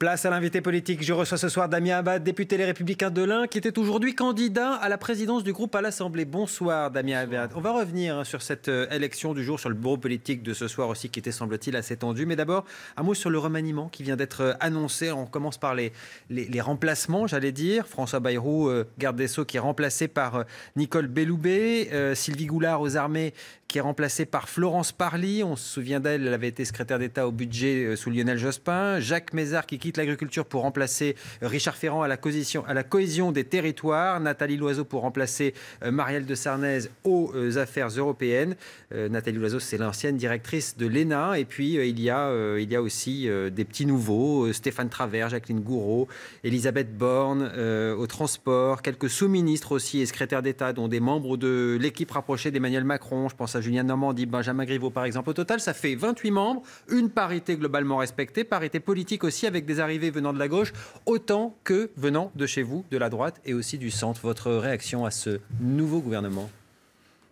Place à l'invité politique. Je reçois ce soir Damien Abad, député Les Républicains de l'Ain, qui était aujourd'hui candidat à la présidence du groupe à l'Assemblée. Bonsoir Damien Abad. On va revenir hein, sur cette euh, élection du jour, sur le bureau politique de ce soir aussi, qui était semble-t-il assez tendu. Mais d'abord, un mot sur le remaniement qui vient d'être euh, annoncé. On commence par les, les, remplacements, j'allais dire. François Bayrou, euh, garde des Sceaux, qui est remplacé par Nicole Belloubet. Sylvie Goulard aux armées, qui est remplacée par Florence Parly. On se souvient d'elle, elle avait été secrétaire d'État au budget sous Lionel Jospin. Jacques Mézard, qui quitte l'agriculture pour remplacer euh, Richard Ferrand à la cohésion, à la cohésion des territoires, Nathalie Loiseau pour remplacer euh, Marielle de Sarnez aux euh, affaires européennes. Nathalie Loiseau, c'est l'ancienne directrice de l'ENA. Et puis, il, y a, il y a aussi des petits nouveaux, Stéphane Travers, Jacqueline Gouraud, Elisabeth Borne au transport, quelques sous-ministres aussi et secrétaires d'État, dont des membres de l'équipe rapprochée d'Emmanuel Macron. Je pense à Julien Normandie, Benjamin Griveaux, par exemple. Au total, ça fait 28 membres, une parité globalement respectée, parité politique aussi avec des Arrivés venant de la gauche autant que venant de chez vous, de la droite et aussi du centre. Votre réaction à ce nouveau gouvernement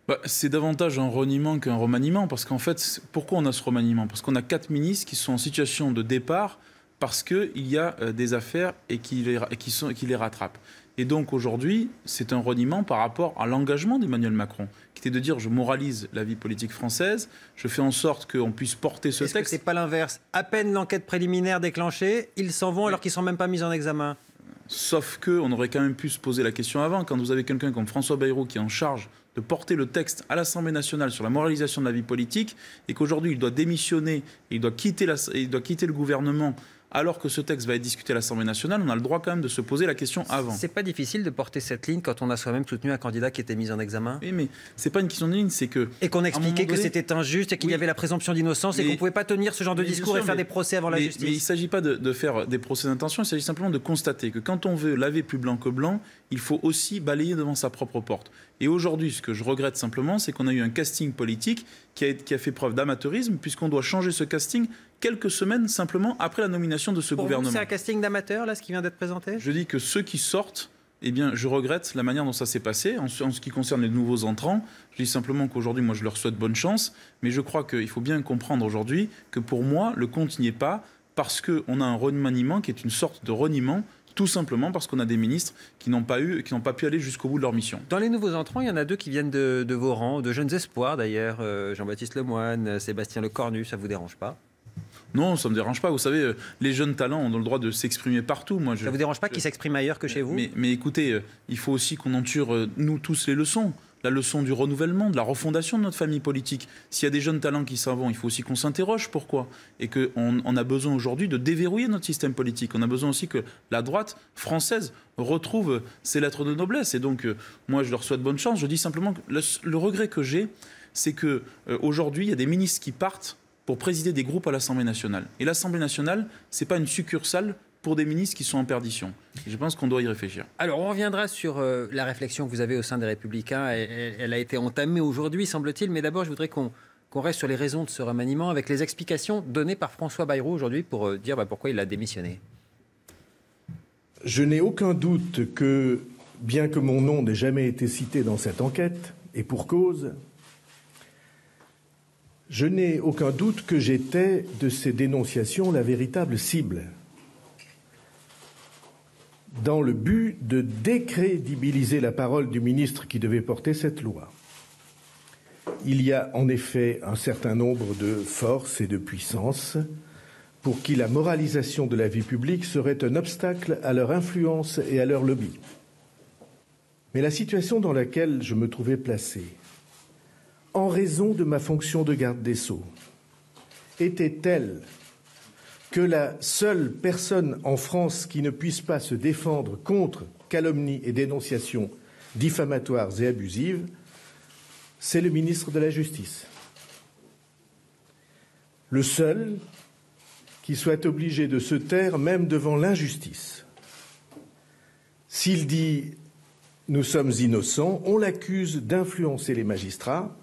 bah, c'est davantage un reniement qu'un remaniement, parce qu'en fait, pourquoi on a ce remaniement Parce qu'on a quatre ministres qui sont en situation de départ parce qu'il y a euh, des affaires et qui les rattrapent. Et donc aujourd'hui, c'est un reniement par rapport à l'engagement d'Emmanuel Macron, qui était de dire je moralise la vie politique française, je fais en sorte qu'on puisse porter ce texte. c'est pas l'inverse. À peine l'enquête préliminaire déclenchée, ils s'en vont alors qu'ils sont même pas mis en examen. Sauf que on aurait quand même pu se poser la question avant, quand vous avez quelqu'un comme François Bayrou qui est en charge de porter le texte à l'Assemblée nationale sur la moralisation de la vie politique, et qu'aujourd'hui il doit démissionner, il doit quitter, la, il doit quitter le gouvernement alors que ce texte va être discuté à l'Assemblée nationale, on a le droit quand même de se poser la question avant. C'est pas difficile de porter cette ligne quand on a soi-même soutenu un candidat qui était mis en examen Oui, mais c'est pas une question de ligne, c'est que. Et qu'on expliquait que c'était injuste et qu'il y avait la présomption d'innocence et qu'on pouvait pas tenir ce genre de discours et faire des procès avant la justice. Mais il s'agit pas de, faire des procès d'intention, il s'agit simplement de constater que quand on veut laver plus blanc que blanc, il faut aussi balayer devant sa propre porte. Et aujourd'hui, ce que je regrette simplement, c'est qu'on a eu un casting politique qui a, fait preuve d'amateurisme, puisqu'on doit changer ce casting quelques semaines simplement après la nomination de ce gouvernement. C'est un casting d'amateur, là, ce qui vient d'être présenté Je dis que ceux qui sortent, eh bien, je regrette la manière dont ça s'est passé. En ce, qui concerne les nouveaux entrants, je dis simplement qu'aujourd'hui, moi, je leur souhaite bonne chance, mais je crois qu'il faut bien comprendre aujourd'hui que pour moi, le compte n'y est pas parce qu'on a un remaniement qui est une sorte de reniement tout simplement parce qu'on a des ministres qui n'ont pas eu, qui n'ont pas pu aller jusqu'au bout de leur mission. Dans les nouveaux entrants, il y en a deux qui viennent de, vos rangs, de jeunes espoirs d'ailleurs, euh, Jean-Baptiste Lemoine, euh, Sébastien Lecornu, ça vous dérange pas non, ça ne me dérange pas. Vous savez, euh, les jeunes talents ont le droit de s'exprimer partout. Moi, je, ça ne vous dérange pas qu'ils s'expriment ailleurs que chez vous mais, écoutez, il faut aussi qu'on enture nous tous, les leçons la leçon du renouvellement, de la refondation de notre famille politique. S'il y a des jeunes talents qui s'en vont, il faut aussi qu'on s'interroge pourquoi. Et qu'on a besoin aujourd'hui de déverrouiller notre système politique. On a besoin aussi que la droite française retrouve ses lettres de noblesse. Et donc, euh, moi, je leur souhaite bonne chance. Je dis simplement que le, regret que j'ai, c'est que euh, aujourd'hui, il y a des ministres qui partent pour présider des groupes à l'Assemblée nationale. Et l'Assemblée nationale, c'est pas une succursale pour des ministres qui sont en perdition. Je pense qu'on doit y réfléchir. Alors, on reviendra sur euh, la réflexion que vous avez au sein des Républicains. Elle, a été entamée aujourd'hui, semble-t-il. Mais d'abord, je voudrais qu'on reste sur les raisons de ce remaniement avec les explications données par François Bayrou aujourd'hui pour euh, dire bah, pourquoi il a démissionné. Je n'ai aucun doute que, bien que mon nom n'ait jamais été cité dans cette enquête, et pour cause, je n'ai aucun doute que j'étais de ces dénonciations la véritable cible dans le but de décrédibiliser la parole du ministre qui devait porter cette loi. Il y a en effet un certain nombre de forces et de puissances pour qui la moralisation de la vie publique serait un obstacle à leur influence et à leur lobby. Mais la situation dans laquelle je me trouvais placé, en raison de ma fonction de garde des sceaux, était telle que la seule personne en France qui ne puisse pas se défendre contre calomnies et dénonciations diffamatoires et abusives, c'est le ministre de la Justice. Le seul qui soit obligé de se taire même devant l'injustice. S'il dit nous sommes innocents, on l'accuse d'influencer les magistrats,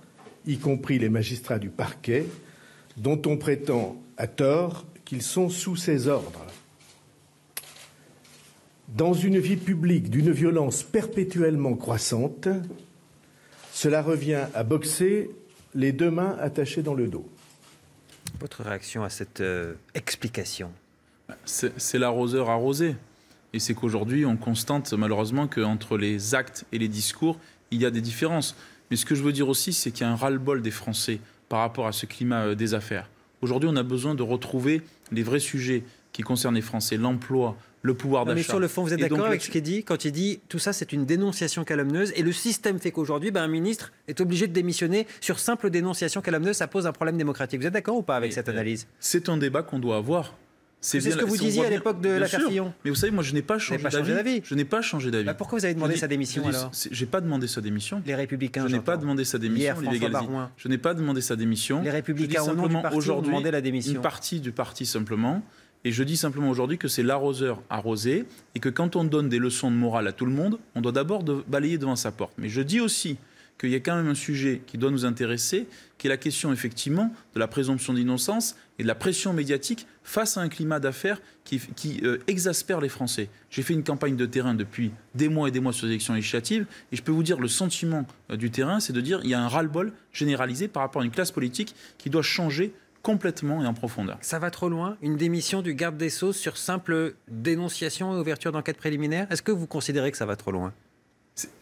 y compris les magistrats du parquet, dont on prétend à tort qu'ils sont sous ses ordres. Dans une vie publique d'une violence perpétuellement croissante, cela revient à boxer les deux mains attachées dans le dos. Votre réaction à cette euh, explication C'est l'arroseur arrosé. Et c'est qu'aujourd'hui, on constate malheureusement qu'entre les actes et les discours, il y a des différences. Mais ce que je veux dire aussi, c'est qu'il y a un ras-le-bol des Français par rapport à ce climat euh, des affaires. Aujourd'hui, on a besoin de retrouver les vrais sujets qui concernent les Français, l'emploi, le pouvoir d'achat. Mais sur le fond, vous êtes d'accord avec ce qu'il dit quand il dit tout ça, c'est une dénonciation calomneuse et le système fait qu'aujourd'hui, ben, un ministre est obligé de démissionner sur simple dénonciation calomneuse, ça pose un problème démocratique. Vous êtes d'accord ou pas avec cette euh, analyse C'est un débat qu'on doit avoir c'est ce que vous disiez à l'époque de la Fillon. Mais vous savez, moi, je n'ai pas changé d'avis. Je n'ai pas changé d'avis. Bah, pourquoi vous avez demandé sa démission alors J'ai pas demandé sa démission. Les Républicains. Je n'ai pas demandé sa démission. Je n'ai pas demandé sa démission. Les Républicains ont simplement aujourd'hui la démission. Une partie du parti simplement. Et je dis simplement aujourd'hui que c'est l'arroseur arrosé et que quand on donne des leçons de morale à tout le monde, on doit d'abord balayer devant sa porte. Mais je dis aussi qu'il y a quand même un sujet qui doit nous intéresser, qui est la question effectivement de la présomption d'innocence et de la pression médiatique face à un climat d'affaires qui, euh, exaspère les Français. J'ai fait une campagne de terrain depuis des mois et des mois sur les élections législatives, et je peux vous dire le sentiment euh, du terrain, c'est de dire qu'il y a un ras-le-bol généralisé par rapport à une classe politique qui doit changer complètement et en profondeur. Ça va trop loin Une démission du garde des Sceaux sur simple dénonciation et ouverture d'enquête préliminaire Est-ce que vous considérez que ça va trop loin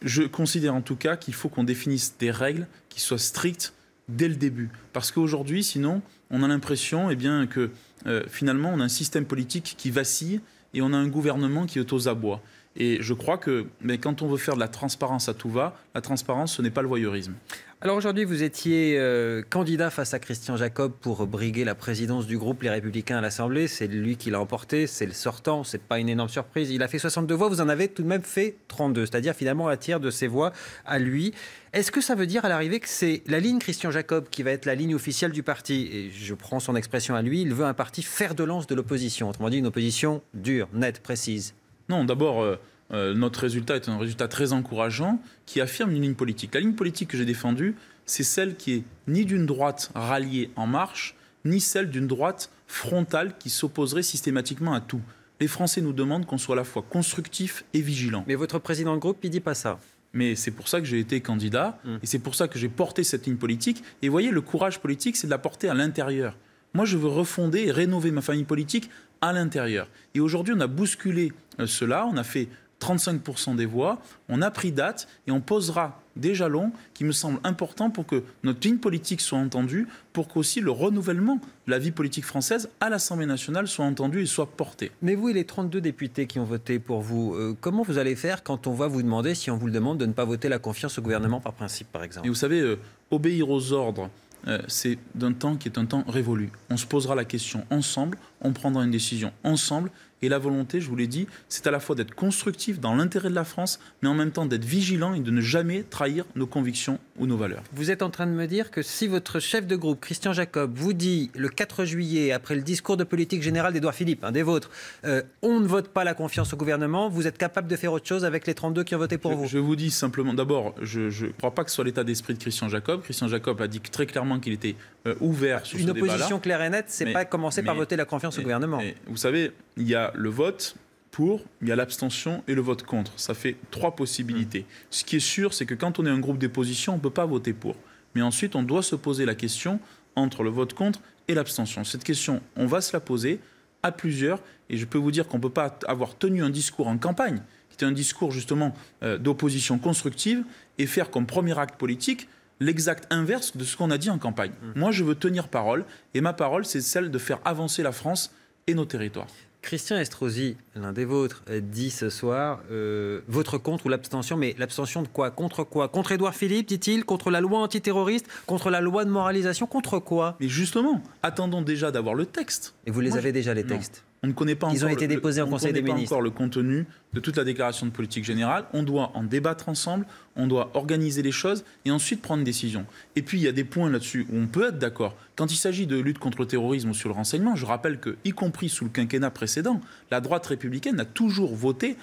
je considère en tout cas qu'il faut qu'on définisse des règles qui soient strictes dès le début. Parce qu'aujourd'hui, sinon, on a l'impression eh bien, que euh, finalement, on a un système politique qui vacille et on a un gouvernement qui est aux abois. Et je crois que mais quand on veut faire de la transparence à tout va, la transparence, ce n'est pas le voyeurisme. Alors aujourd'hui, vous étiez euh, candidat face à Christian Jacob pour briguer la présidence du groupe Les Républicains à l'Assemblée. C'est lui qui l'a emporté, c'est le sortant, c'est pas une énorme surprise. Il a fait 62 voix, vous en avez tout de même fait 32, c'est-à-dire finalement un tiers de ses voix à lui. Est-ce que ça veut dire à l'arrivée que c'est la ligne Christian Jacob qui va être la ligne officielle du parti Et je prends son expression à lui, il veut un parti fer de lance de l'opposition, autrement dit une opposition dure, nette, précise, non, d'abord, euh, euh, notre résultat est un résultat très encourageant qui affirme une ligne politique. La ligne politique que j'ai défendue, c'est celle qui est ni d'une droite ralliée en marche, ni celle d'une droite frontale qui s'opposerait systématiquement à tout. Les Français nous demandent qu'on soit à la fois constructif et vigilant. Mais votre président de groupe, il dit pas ça. Mais c'est pour ça que j'ai été candidat hmm. et c'est pour ça que j'ai porté cette ligne politique. Et voyez, le courage politique, c'est de la porter à l'intérieur. Moi, je veux refonder et rénover ma famille politique à l'intérieur. Et aujourd'hui, on a bousculé euh, cela, on a fait 35% des voix, on a pris date et on posera des jalons qui me semblent importants pour que notre ligne politique soit entendue, pour qu'aussi le renouvellement de la vie politique française à l'Assemblée nationale soit entendu et soit porté. Mais vous et les 32 députés qui ont voté pour vous, euh, comment vous allez faire quand on va vous demander, si on vous le demande, de ne pas voter la confiance au gouvernement par principe, par exemple Et vous savez, euh, obéir aux ordres euh, c'est d'un temps qui est un temps révolu. On se posera la question ensemble, on prendra une décision ensemble et la volonté, je vous l'ai dit, c'est à la fois d'être constructif dans l'intérêt de la France, mais en même temps d'être vigilant et de ne jamais trahir nos convictions ou nos valeurs. Vous êtes en train de me dire que si votre chef de groupe, Christian Jacob, vous dit le 4 juillet, après le discours de politique générale d'Edouard Philippe, un des vôtres, euh, on ne vote pas la confiance au gouvernement, vous êtes capable de faire autre chose avec les 32 qui ont voté pour vous Je vous dis simplement, d'abord, je ne crois pas que ce soit l'état d'esprit de Christian Jacob. Christian Jacob a dit très clairement qu'il était euh, ouvert sur Une débat Une opposition claire et nette, c'est pas commencer par voter la confiance au gouvernement. vous savez, il y a le vote pour, il y a l'abstention et le vote contre. Ça fait trois possibilités. Hmm. Ce qui est sûr, c'est que quand on est un groupe d'opposition, on ne peut pas voter pour. Mais ensuite, on doit se poser la question entre le vote contre et l'abstention. Cette question, on va se la poser à plusieurs. Et je peux vous dire qu'on ne peut pas avoir tenu un discours en campagne, qui était un discours justement euh, d'opposition constructive, et faire comme premier acte politique l'exact inverse de ce qu'on a dit en campagne. Mm. Moi, je veux tenir parole, et ma parole, c'est celle de faire avancer la France et nos territoires. Christian Estrosi, l'un des vôtres, dit ce soir euh, votre contre ou l'abstention, mais l'abstention de quoi Contre quoi Contre Édouard Philippe, dit-il Contre la loi antiterroriste Contre la loi de moralisation Contre quoi Mais justement, attendons déjà d'avoir le texte. Et vous les avez déjà les textes on ne connaît pas Ils Ont été déposés Conseil des pas encore le contenu de toute la déclaration de politique générale. On doit en débattre ensemble. On doit organiser les choses et ensuite prendre une décision. Et puis il y a des points là-dessus où on peut être d'accord. Quand il s'agit de lutte contre le terrorisme ou sur le renseignement, je rappelle que, y compris sous le quinquennat précédent, la droite républicaine a toujours voté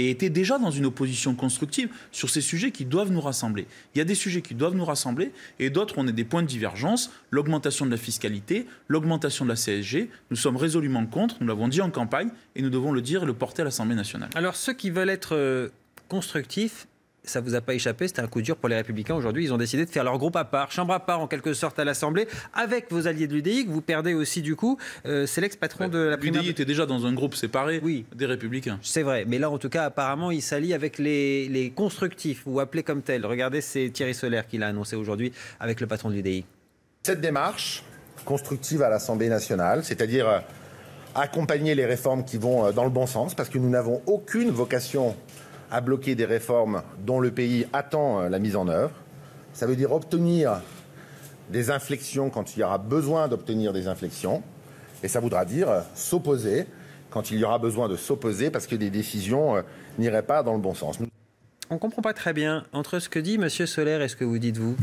et était déjà dans une opposition constructive sur ces sujets qui doivent nous rassembler. Il y a des sujets qui doivent nous rassembler et d'autres, on est des points de divergence, l'augmentation de la fiscalité, l'augmentation de la CSG. Nous sommes résolument contre, nous l'avons dit en campagne et nous devons le dire et le porter à l'Assemblée nationale. Alors ceux qui veulent être euh, constructifs, ça vous a pas échappé, c'était un coup dur pour les Républicains. Aujourd'hui, ils ont décidé de faire leur groupe à part, chambre à part en quelque sorte à l'Assemblée, avec vos alliés de l'UDI, que vous perdez aussi du coup. Euh, c'est l'ex-patron de la primaire. L'UDI était déjà dans un groupe séparé des Républicains. C'est vrai, mais là en tout cas, apparemment, il s'allie avec les, constructifs, ou appelés comme tels. Regardez, c'est Thierry Solaire qui l'a annoncé aujourd'hui avec le patron de l'UDI. Cette démarche constructive à l'Assemblée nationale, c'est-à-dire euh, accompagner les réformes qui vont euh, dans le bon sens, parce que nous n'avons aucune vocation à bloquer des réformes dont le pays attend euh, la mise en œuvre. Ça veut dire obtenir des inflexions quand il y aura besoin d'obtenir des inflexions. Et ça voudra dire euh, s'opposer quand il y aura besoin de s'opposer parce que des décisions euh, n'iraient pas dans le bon sens. On ne comprend pas très bien entre ce que dit M. Solaire et ce que vous dites vous.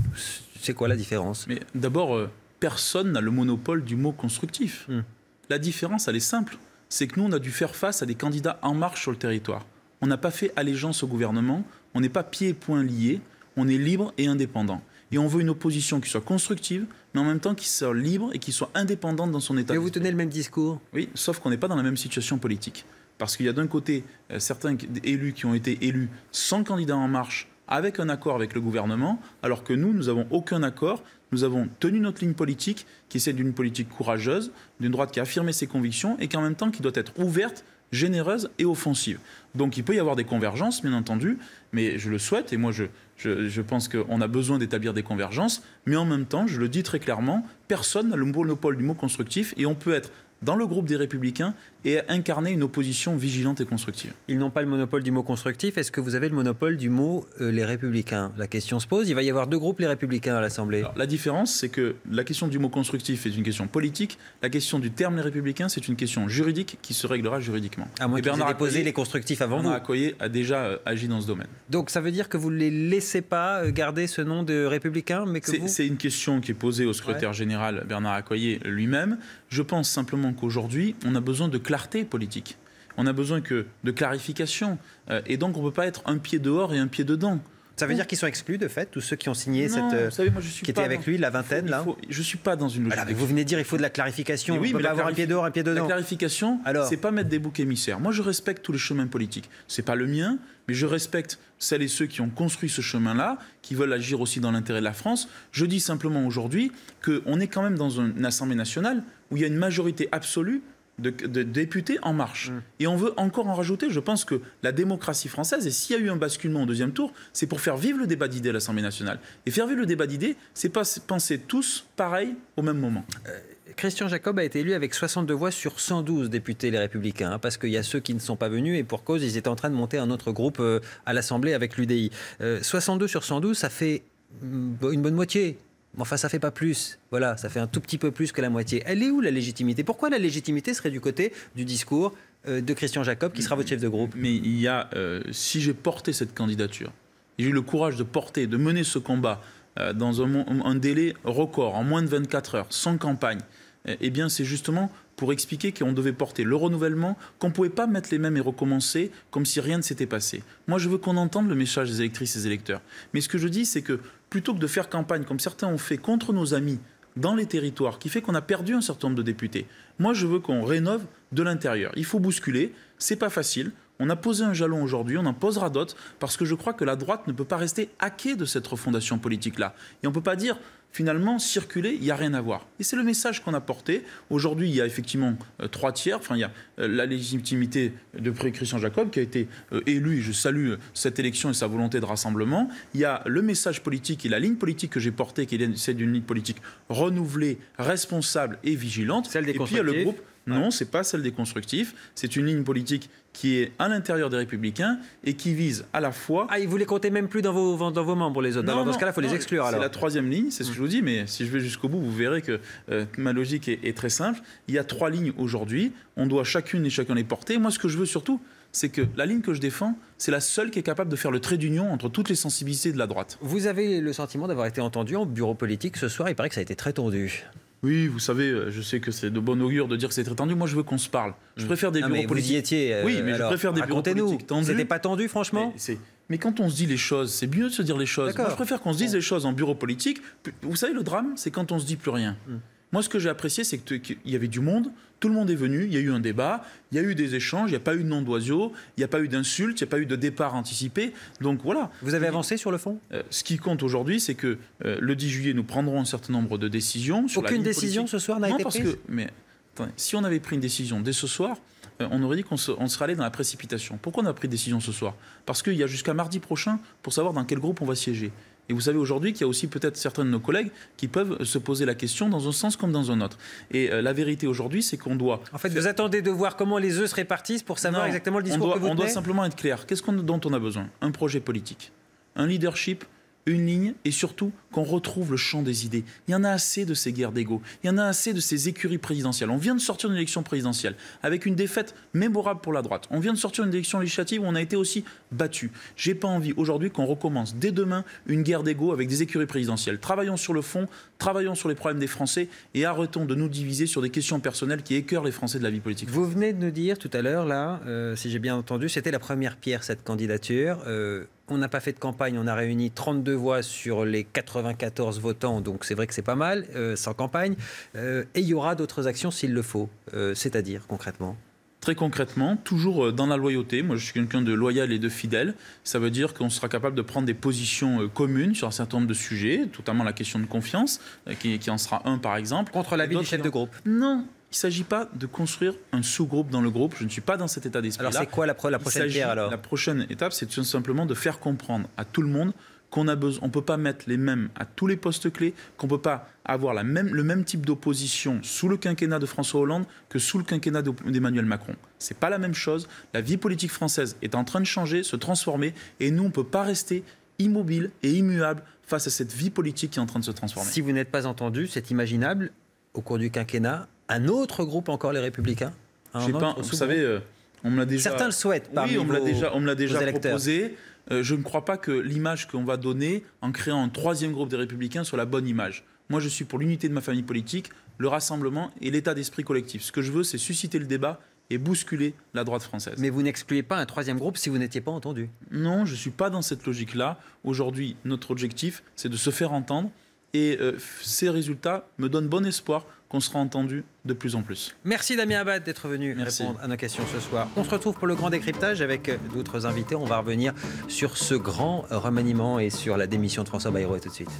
C'est quoi la différence Mais d'abord, personne n'a le monopole du mot constructif. Hmm. La différence, elle est simple. C'est que nous, on a dû faire face à des candidats en marche sur le territoire. On n'a pas fait allégeance au gouvernement, on n'est pas pieds et poings liés, on est libre et indépendant. Et on veut une opposition qui soit constructive, mais en même temps qui soit libre et qui soit indépendante dans son État. Et vous tenez le même discours Oui, sauf qu'on n'est pas dans la même situation politique. Parce qu'il y a d'un côté euh, certains élus qui ont été élus sans candidat en marche, avec un accord avec le gouvernement, alors que nous, nous n'avons aucun accord. Nous avons tenu notre ligne politique, qui est celle d'une politique courageuse, d'une droite qui a affirmé ses convictions et qui en même temps qui doit être ouverte généreuse et offensive. Donc il peut y avoir des convergences, bien entendu, mais je le souhaite, et moi je, je, pense qu'on a besoin d'établir des convergences, mais en même temps, je le dis très clairement, personne n'a le monopole du mot constructif, et on peut être dans le groupe des républicains et incarner une opposition vigilante et constructive. Ils n'ont pas le monopole du mot constructif. Est-ce que vous avez le monopole du mot euh, les républicains La question se pose. Il va y avoir deux groupes les républicains à l'Assemblée. La différence, c'est que la question du mot constructif est une question politique. La question du terme les républicains, c'est une question juridique qui se réglera juridiquement. À moins eh Bernard les constructifs avant Bernard Accoyer a déjà euh, agi dans ce domaine. Donc ça veut dire que vous ne les laissez pas euh, garder ce nom de républicains, mais vous... C'est une question qui est posée au secrétaire général Bernard Accoyer lui-même. Je pense simplement qu'aujourd'hui, on a besoin de clarifier clarté politique. On a besoin que de clarification. Euh, et donc, on ne peut pas être un pied dehors et un pied dedans. Ça veut dire qu'ils sont exclus, de fait, tous ceux qui ont signé cette. Euh, vous savez, moi, je suis qui étaient avec lui, la vingtaine, là Je ne suis pas dans une ah, logique. vous venez de dire il faut de la clarification. oui, mais avoir un pied dehors, un pied dedans. La clarification, ce c'est pas mettre des boucs émissaires. Moi, je respecte tous les chemins politiques. C'est pas le mien, mais je respecte celles et ceux qui ont construit ce chemin-là, qui veulent agir aussi dans l'intérêt de la France. Je dis simplement aujourd'hui qu'on est quand même dans une Assemblée nationale où il y a une majorité absolue de, députés En Marche. Mm. Et on veut encore en rajouter. Je pense que la démocratie française, et s'il y a eu un basculement au deuxième tour, c'est pour faire vivre le débat d'idées à l'Assemblée nationale. Et faire vivre le débat d'idées, c'est pas penser tous pareil au même moment. Euh, Christian Jacob a été élu avec 62 voix sur 112 députés les Républicains, hein, parce qu'il y a ceux qui ne sont pas venus et pour cause, ils étaient en train de monter un autre groupe euh, à l'Assemblée avec l'UDI. 62 euh, sur 112, ça fait mm, une bonne moitié enfin, ça fait pas plus. Voilà, ça fait un tout petit peu plus que la moitié. Elle est où la légitimité Pourquoi la légitimité serait du côté du discours euh, de Christian Jacob, qui sera votre chef de groupe Mais il y a, euh, si j'ai porté cette candidature, j'ai eu le courage de porter, de mener ce combat euh, dans un, un, délai record, en moins de 24 heures, sans campagne, eh, eh bien, c'est justement pour expliquer qu'on devait porter le renouvellement, qu'on ne pouvait pas mettre les mêmes et recommencer comme si rien ne s'était passé. Moi, je veux qu'on entende le message des électrices et des électeurs. Mais ce que je dis, c'est que plutôt que de faire campagne comme certains ont fait contre nos amis dans les territoires, qui fait qu'on a perdu un certain nombre de députés. Moi, je veux qu'on rénove de l'intérieur. Il faut bousculer, c'est pas facile. On a posé un jalon aujourd'hui, on en posera d'autres, parce que je crois que la droite ne peut pas rester hackée de cette refondation politique-là. Et on ne peut pas dire, finalement, circuler, il n'y a rien à voir. Et c'est le message qu'on a porté. Aujourd'hui, il y a effectivement euh, trois tiers. Enfin, il y a euh, la légitimité de Christian Jacob qui a été euh, élu, et je salue cette élection et sa volonté de rassemblement. Il y a le message politique et la ligne politique que j'ai portée, qui est celle d'une ligne politique renouvelée, responsable et vigilante. Celle des et puis le groupe non, ce n'est pas celle des constructifs. C'est une ligne politique qui est à l'intérieur des Républicains et qui vise à la fois. Ah, vous vous les comptez même plus dans vos, dans vos membres, les autres. dans ce cas-là, il faut les exclure. C'est la troisième ligne, c'est ce que je vous dis, mais si je vais jusqu'au bout, vous verrez euh, que ma logique est, est très simple. Il y a trois lignes aujourd'hui. On doit chacune et chacun les porter. Moi, ce que je veux surtout, c'est que la ligne que je défends, c'est la seule qui est capable de faire le trait d'union entre toutes les sensibilités de la droite. Vous avez le sentiment d'avoir été entendu en bureau politique ce soir. Il paraît que ça a été très tendu. Oui, vous savez, euh, je sais que c'est de bon augure de dire que c'est très tendu. Moi, je veux qu'on se parle. Je préfère des bureaux politiques. Vous y étiez. oui, mais je préfère des bureaux politiques tendus. C'était pas tendu, franchement. Mais, quand on se dit les choses, c'est mieux de se dire les choses. je préfère qu'on se dise les choses en bureau politique. Vous savez, le drame, c'est quand on se dit plus rien. Mm. Moi, ce que j'ai apprécié, c'est qu'il y avait du monde, tout le monde est venu, il y a eu un débat, il y a eu des échanges, il n'y a pas eu de nom d'oiseau, il n'y a pas eu d'insultes, il n'y a pas eu de départ anticipé. Donc voilà. Vous avez avancé sur le fond euh, Ce qui compte aujourd'hui, c'est que euh, le 10 juillet, nous prendrons un certain nombre de décisions. Sur Aucune décision ce soir n'a été prise que, mais, attendez, si on avait pris une décision dès ce soir, euh, on aurait dit qu'on serait allé dans la précipitation. Pourquoi on a pris une décision ce soir Parce qu'il y a jusqu'à mardi prochain pour savoir dans quel groupe on va siéger. Et vous savez aujourd'hui qu'il y a aussi peut-être certains de nos collègues qui peuvent se poser la question dans un sens comme dans un autre. Et euh, la vérité aujourd'hui, c'est qu'on doit. En fait, vous attendez de voir comment les œufs se répartissent pour savoir exactement le discours que vous On doit simplement être clair. Qu'est-ce dont on a besoin Un projet politique, un leadership une ligne et surtout qu'on retrouve le champ des idées. Il y en a assez de ces guerres d'ego, il y en a assez de ces écuries présidentielles. On vient de sortir d'une élection présidentielle avec une défaite mémorable pour la droite. On vient de sortir d'une élection législative où on a été aussi battu. J'ai pas envie aujourd'hui qu'on recommence dès demain une guerre d'ego avec des écuries présidentielles. Travaillons sur le fond, travaillons sur les problèmes des Français et arrêtons de nous diviser sur des questions personnelles qui écœurent les Français de la vie politique. Vous venez de nous dire tout à l'heure, là, euh, si j'ai bien entendu, c'était la première pierre cette candidature. Euh, on n'a pas fait de campagne, on a réuni 32 voix sur les 94 votants, donc c'est vrai que c'est pas mal, euh, sans campagne. Euh, et il y aura d'autres actions s'il le faut, euh, c'est-à-dire concrètement Très concrètement, toujours dans la loyauté, moi je suis quelqu'un de loyal et de fidèle, ça veut dire qu'on sera capable de prendre des positions communes sur un certain nombre de sujets, notamment la question de confiance, qui, qui en sera un par exemple. Contre l'avis du chef de groupe Non, il ne s'agit pas de construire un sous-groupe dans le groupe. Je ne suis pas dans cet état d'esprit. Alors, c'est quoi la, prochaine étape alors La prochaine étape, c'est tout simplement de faire comprendre à tout le monde qu'on ne peut pas mettre les mêmes à tous les postes clés, qu'on ne peut pas avoir la même, le même type d'opposition sous le quinquennat de François Hollande que sous le quinquennat d'Emmanuel Macron. Ce n'est pas la même chose. La vie politique française est en train de changer, se transformer, et nous, on ne peut pas rester immobile et immuable face à cette vie politique qui est en train de se transformer. Si vous n'êtes pas entendu, c'est imaginable, au cours du quinquennat, un autre groupe encore, les Républicains pas, Vous savez, euh, on me l'a déjà. Certains le souhaitent. Parmi oui, on me l'a déjà, on me l'a déjà proposé. Euh, je ne crois pas que l'image qu'on va donner en créant un troisième groupe des Républicains soit la bonne image. Moi, je suis pour l'unité de ma famille politique, le rassemblement et l'état d'esprit collectif. Ce que je veux, c'est susciter le débat et bousculer la droite française. Mais vous n'excluez pas un troisième groupe si vous n'étiez pas entendu Non, je ne suis pas dans cette logique-là. Aujourd'hui, notre objectif, c'est de se faire entendre. Et euh, ces résultats me donnent bon espoir qu'on sera entendu de plus en plus. Merci Damien Abad d'être venu répondre à nos questions ce soir. On se retrouve pour le grand décryptage avec d'autres invités. On va revenir sur ce grand remaniement et sur la démission de François Bayrou. tout de suite.